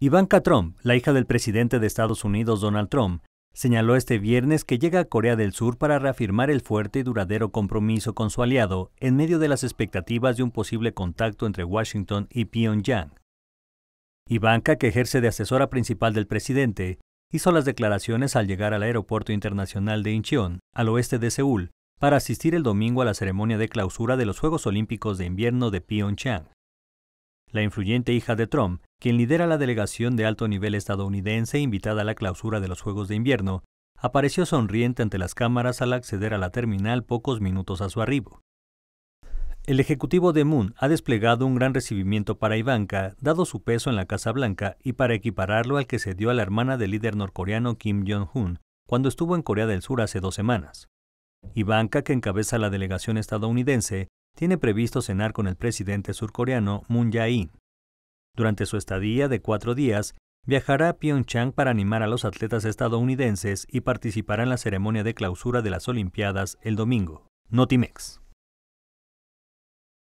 Ivanka Trump, la hija del presidente de Estados Unidos Donald Trump, señaló este viernes que llega a Corea del Sur para reafirmar el fuerte y duradero compromiso con su aliado en medio de las expectativas de un posible contacto entre Washington y Pyongyang. Ivanka, que ejerce de asesora principal del presidente, hizo las declaraciones al llegar al aeropuerto internacional de Incheon, al oeste de Seúl, para asistir el domingo a la ceremonia de clausura de los Juegos Olímpicos de Invierno de Pyeongchang. La influyente hija de Trump quien lidera la delegación de alto nivel estadounidense invitada a la clausura de los Juegos de Invierno, apareció sonriente ante las cámaras al acceder a la terminal pocos minutos a su arribo. El ejecutivo de Moon ha desplegado un gran recibimiento para Ivanka, dado su peso en la Casa Blanca, y para equipararlo al que se dio a la hermana del líder norcoreano Kim Jong-un cuando estuvo en Corea del Sur hace dos semanas. Ivanka, que encabeza la delegación estadounidense, tiene previsto cenar con el presidente surcoreano Moon Jae-in. Durante su estadía de cuatro días, viajará a Pyeongchang para animar a los atletas estadounidenses y participará en la ceremonia de clausura de las Olimpiadas el domingo. Notimex.